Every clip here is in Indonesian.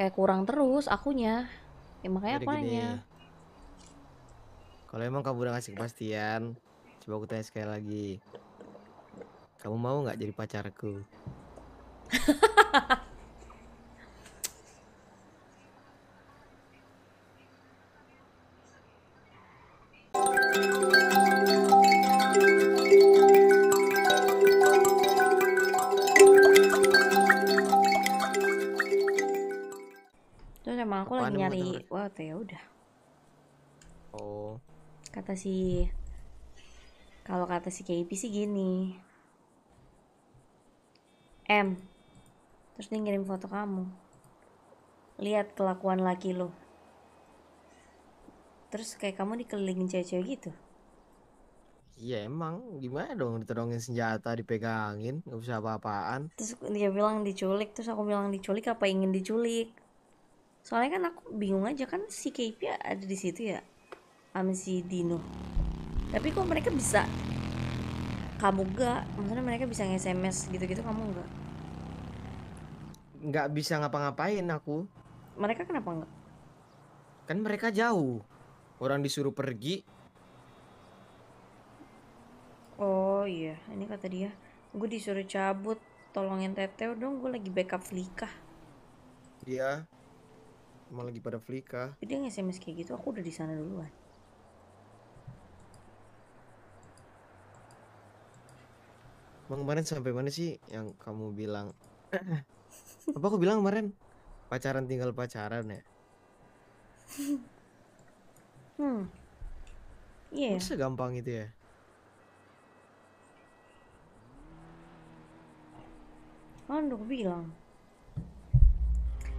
kayak kurang terus akunya ya makanya apa nih? kalau emang kamu udah ngasih kepastian coba aku tanya sekali lagi kamu mau nggak jadi pacarku emang aku lagi nyari wah wow ya udah oh kata si kalau kata si KP sih gini M terus dia ngirim foto kamu lihat kelakuan laki lo terus kayak kamu dikelilingin cewek-cewek gitu Iya emang gimana dong diterongin senjata dipegangin nggak bisa apa-apaan. Terus dia bilang diculik, terus aku bilang diculik apa ingin diculik? soalnya kan aku bingung aja kan si KP ada di situ ya sama si Dino tapi kok mereka bisa kamu gak maksudnya mereka bisa nge-SMS gitu-gitu kamu gak Gak bisa ngapa-ngapain aku mereka kenapa nggak kan mereka jauh orang disuruh pergi oh iya ini kata dia gue disuruh cabut tolongin teteh dong gue lagi backup Lika iya malah lagi pada flika dia nge-sms kayak gitu aku udah di sana duluan Emang kemarin sampai mana sih yang kamu bilang? Apa aku bilang kemarin? Pacaran tinggal pacaran ya? Hmm. Iya. Yeah. Masa gampang itu ya? Kan udah bilang.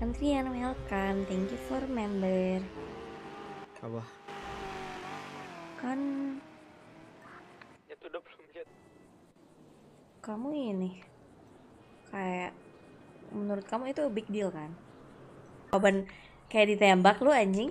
Antrian welcome, thank you for member. Apa? Kan ya, Itu udah belum lihat. Kamu ini kayak menurut kamu itu big deal kan? Jawaban kayak ditembak lu anjing.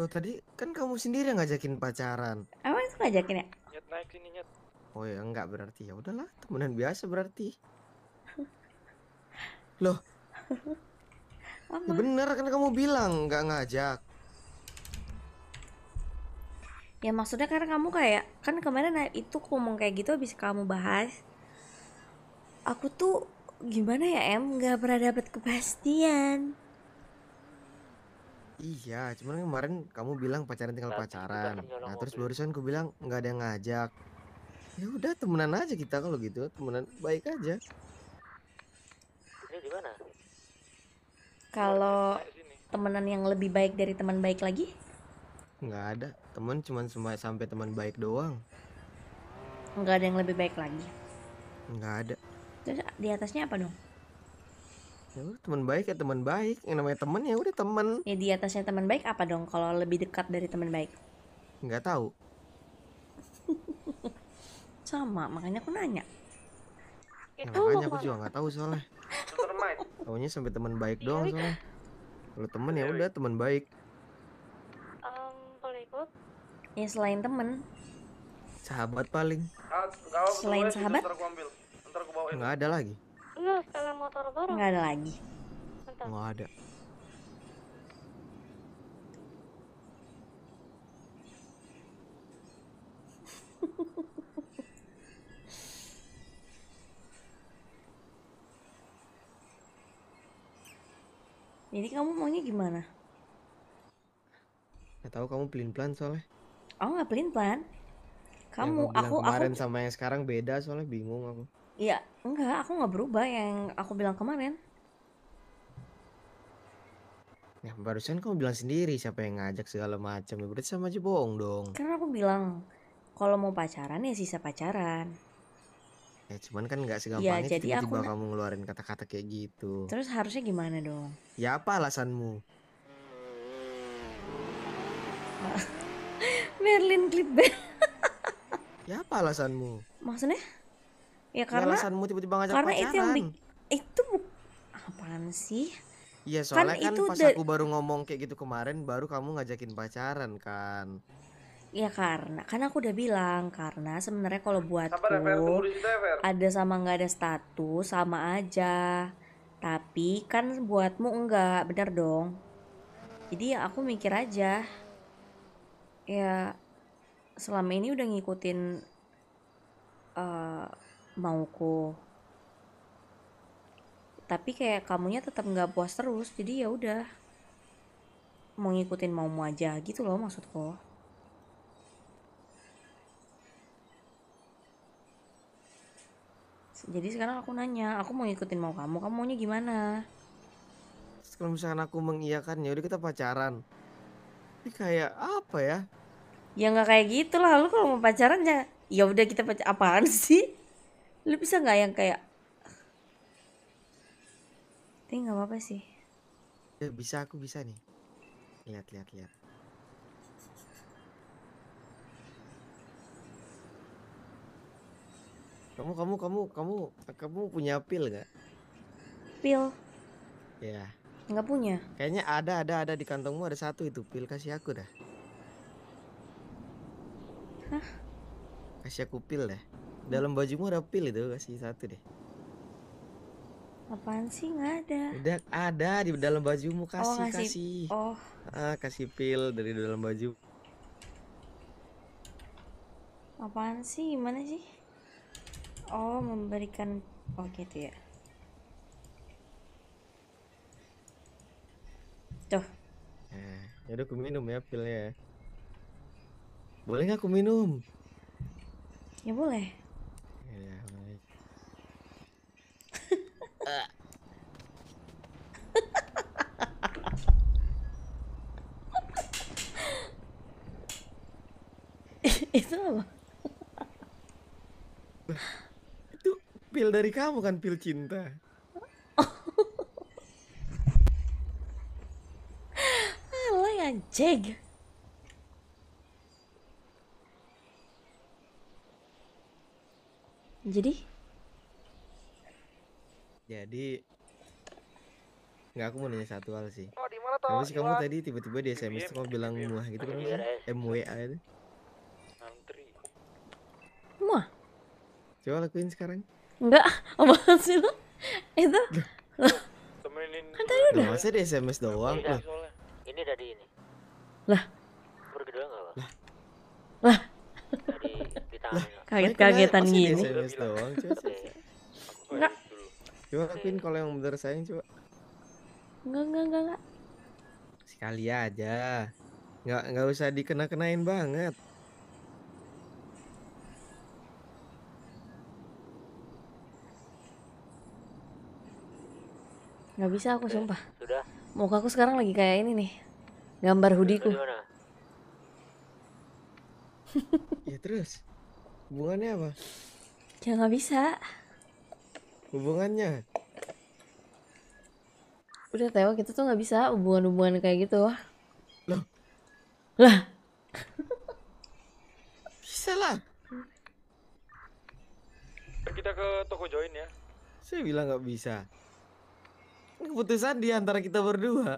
Lo tadi kan kamu sendiri yang ngajakin pacaran. Emang itu ngajakin ya? Nyet naik sini nyet. Oh ya enggak berarti ya udahlah temenan biasa berarti. Loh. Ya bener kan kamu bilang nggak ngajak. Ya maksudnya karena kamu kayak kan kemarin itu ngomong kayak gitu habis kamu bahas. Aku tuh gimana ya em nggak pernah dapat kepastian. Iya, cuman kan kemarin kamu bilang pacaran tinggal pacaran. Nah terus barusan aku bilang nggak ada yang ngajak. Ya udah temenan aja kita kalau gitu, temenan baik aja. Ini gimana? kalau temenan yang lebih baik dari teman baik lagi Enggak ada temen cuman sampai teman baik doang Enggak ada yang lebih baik lagi Enggak ada terus di atasnya apa dong ya udah teman baik ya teman baik yang namanya temen ya udah temen ya di atasnya teman baik apa dong kalau lebih dekat dari teman baik Enggak tahu sama makanya aku nanya Ya, makanya aku juga nggak tahu soalnya awalnya sampai teman baik iya, doang soalnya. Kalau teman ya iya, udah teman baik. Um, boleh ikut? Ya selain teman. Sahabat paling. Ah, selain sahabat? Nggak ada lagi. Enggak, motor baru. Nggak ada lagi. Nggak ada. Jadi kamu maunya gimana? Gak tahu kamu pelin pelan soalnya. Oh nggak pelin pelan. Kamu, yang aku, aku kemarin aku... sama yang sekarang beda soalnya bingung aku. Iya, enggak, aku nggak berubah yang aku bilang kemarin. Ya, barusan kamu bilang sendiri siapa yang ngajak segala macam. Ya, berarti sama aja bohong dong. Karena aku bilang kalau mau pacaran ya sisa pacaran ya cuman kan nggak segampang ya, itu tiba-tiba aku... kamu ngeluarin kata-kata kayak gitu terus harusnya gimana dong ya apa alasanmu Merlin clickbait ya apa alasanmu maksudnya ya, ya karena ya, alasanmu tiba-tiba ngajak karena pacaran. itu yang di... itu apaan sih Iya soalnya kan, kan itu pas aku baru ngomong kayak gitu kemarin baru kamu ngajakin pacaran kan Ya karena karena aku udah bilang karena sebenarnya kalau buatku ya, ada sama nggak ada status sama aja. Tapi kan buatmu enggak, bener dong. Jadi ya aku mikir aja. Ya selama ini udah ngikutin uh, mauku. Tapi kayak kamunya tetap nggak puas terus, jadi ya udah mau ngikutin maumu aja gitu loh maksudku. jadi sekarang aku nanya aku mau ngikutin mau kamu kamu maunya gimana kalau misalkan aku mengiyakannya udah kita pacaran ini kayak apa ya ya nggak kayak gitu lah lu kalau mau pacaran ya ya udah kita pacar apaan sih lu bisa nggak yang kayak ini nggak apa-apa sih ya, bisa aku bisa nih lihat lihat lihat Kamu kamu kamu kamu kamu punya pil gak? Pil. Ya. Nggak punya. Kayaknya ada ada ada di kantongmu ada satu itu pil kasih aku dah. Hah? Kasih aku pil dah. Dalam bajumu ada pil itu kasih satu deh. Apaan sih nggak ada? Udah ada di dalam bajumu oh, kasih oh, ngasih. kasih. Oh. Ah, kasih pil dari dalam baju. Apaan sih? Gimana sih? oh memberikan oh gitu ya tuh eh, ya udah aku minum ya pilnya boleh nggak aku minum ya boleh ya, baik. dari kamu kan pil cinta. Alay ya, anjing. Jadi? Jadi Enggak aku mau nanya satu hal sih. Oh, di sih kamu tadi tiba-tiba di SMS tuh kamu bilang muah gitu kan? MWA iya, itu. Muah. Coba lakuin sekarang. Enggak, apaan sih lu? Itu kan tadi udah masa di SMS doang ini, iya, lah. ini dari ini lah lah lah kaget-kagetan ya? gini SMS doang coba enggak coba lakuin kalau yang bener sayang coba enggak enggak enggak sekali aja enggak enggak usah dikena-kenain banget nggak bisa aku sumpah sudah muka aku sekarang lagi kayak ini nih gambar hoodieku ya terus hubungannya apa ya nggak bisa hubungannya udah tewa kita tuh nggak bisa hubungan-hubungan kayak gitu loh lah bisa lah kita ke toko join ya saya bilang nggak bisa ini keputusan di antara kita berdua.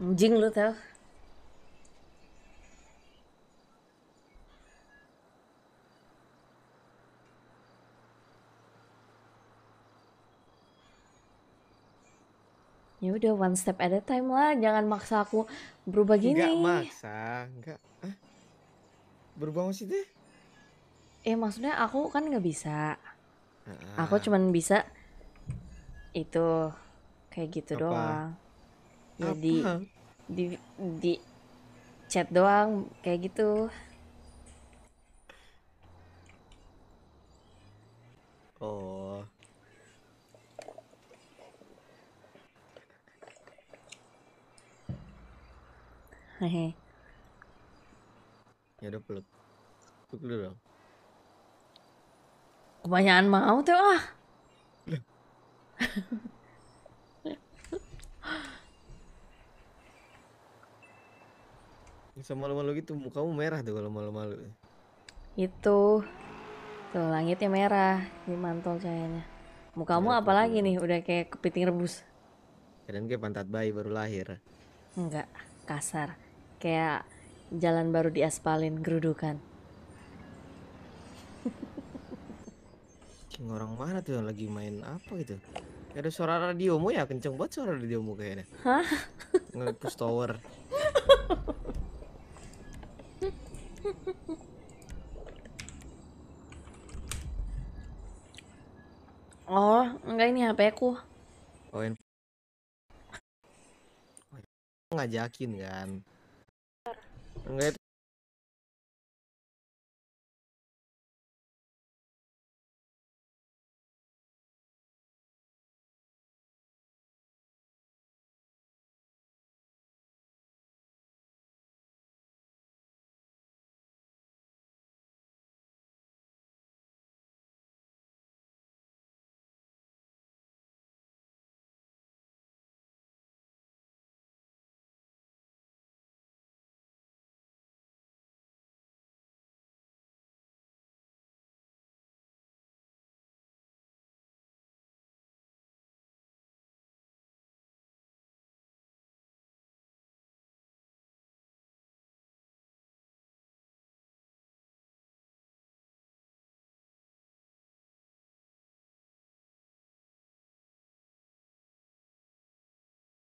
Anjing lu tau. ya udah one step at a time lah jangan maksa aku berubah gini Enggak maksa enggak. Hah? berubah maksudnya eh maksudnya aku kan nggak bisa ah. aku cuman bisa itu kayak gitu apa? doang ya di di di chat doang kayak gitu oh hehe ya udah peluk peluk dulu dong kebanyakan mau tuh ah bisa malu-malu gitu, mukamu merah tuh kalau malu-malu. Itu. Tuh, langitnya merah. Ini mantul cahayanya. Mukamu apa lagi nih? Udah kayak kepiting rebus. Kadang kayak pantat bayi baru lahir. Enggak, kasar. Kayak jalan baru diaspalin gerudukan. anjing orang mana tuh yang lagi main apa gitu ada suara radiomu ya kenceng banget suara radiomu kayaknya hah ngepush tower oh enggak ini hp ku oh in... Oh, ya. ngajakin kan enggak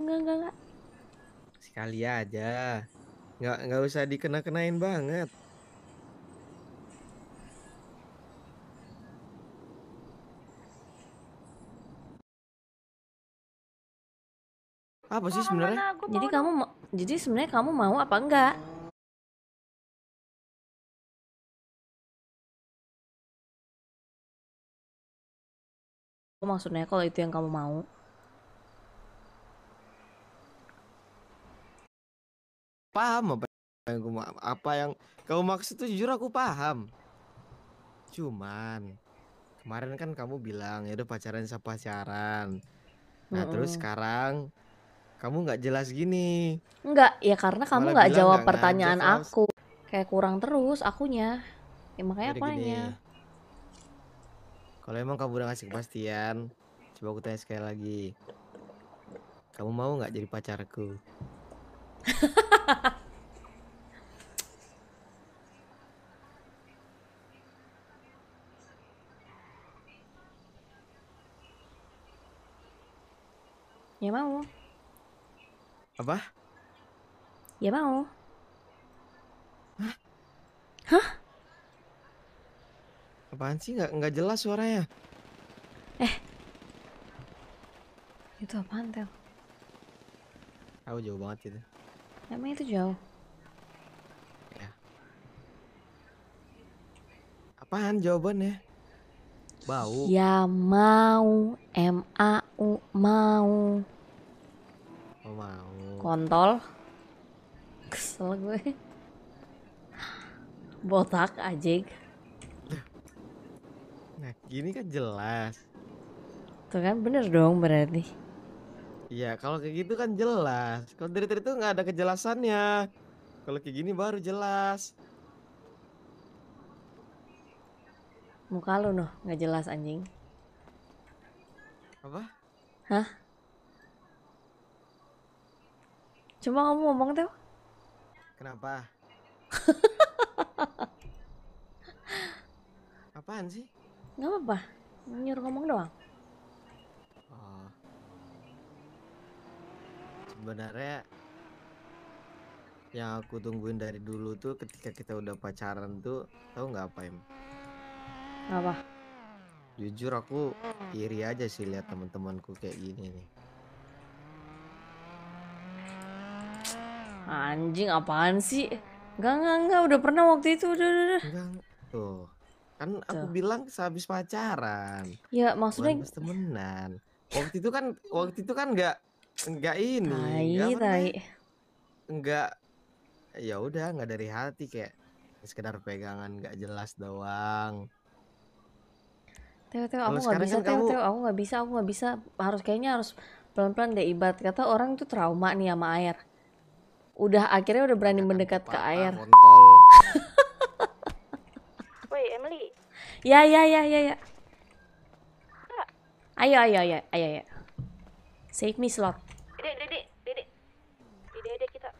Enggak, enggak, enggak. Sekali aja. Enggak, enggak usah dikena-kenain banget. Apa sih sebenarnya? Jadi kamu jadi sebenarnya kamu mau apa enggak? Maksudnya kalau itu yang kamu mau. paham apa yang gua, apa yang kamu maksud itu jujur aku paham cuman kemarin kan kamu bilang ya udah pacaran sama pacaran nah mm -hmm. terus sekarang kamu nggak jelas gini nggak ya karena kamu nggak jawab gak pertanyaan ngajak, aku kayak kurang terus akunya ya makanya aku nanya kalau emang kamu udah ngasih kepastian coba aku tanya sekali lagi kamu mau nggak jadi pacarku ya mau. Apa? Ya mau. Hah? Hah? Apaan sih nggak nggak jelas suaranya? Eh. Itu apaan, Tel? Aku jauh banget itu. Emang itu jauh? Ya. Apaan jawabannya? Bau. Ya mau, M A U mau. Oh, mau. Kontol. Kesel gue. Botak ajik. Nah, gini kan jelas. Tuh kan bener dong berarti. Iya, kalau kayak gitu kan jelas. Kalau dari tadi tuh nggak ada kejelasannya. Kalau kayak gini baru jelas. Muka lu noh, nggak jelas anjing. Apa? Hah? Cuma kamu ngomong tuh. Kenapa? Apaan sih? Gak apa-apa, nyuruh ngomong doang. sebenarnya yang aku tungguin dari dulu tuh ketika kita udah pacaran tuh tau nggak apa em apa jujur aku iri aja sih lihat teman-temanku kayak gini nih anjing apaan sih Gak gak gak udah pernah waktu itu, udah, udah, udah. tuh. Kan tuh. aku bilang sehabis pacaran. Ya, maksudnya temenan. Waktu itu kan waktu itu kan enggak Enggak ini, Tai, enggak enggak ya udah enggak dari hati kayak sekedar pegangan enggak jelas doang. Teo, Teo, aku nggak bisa, kan Teo, kamu aku nggak bisa, aku nggak bisa. Harus kayaknya harus pelan-pelan deh ibat. Kata orang itu trauma nih sama air. Udah akhirnya udah berani kan mendekat ke air. Woi, Emily. Ya, ya, ya, ya, ya. Ayo, ayo, ayo, ayo, ayo. Save me slot. Dede, dede, dede. Dede, dede kita.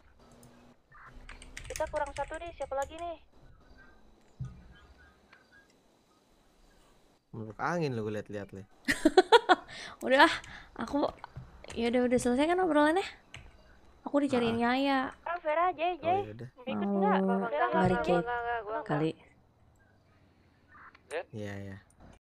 Kita kurang satu nih, siapa lagi nih? Menurut angin lo gue lihat-lihat nih. udah, aku ya udah udah selesai kan obrolannya. Aku dicariin ah. Yaya. Ah, Vera, Jay, Jay. Oh, Ikut enggak? Vera, Kali. Iya, iya.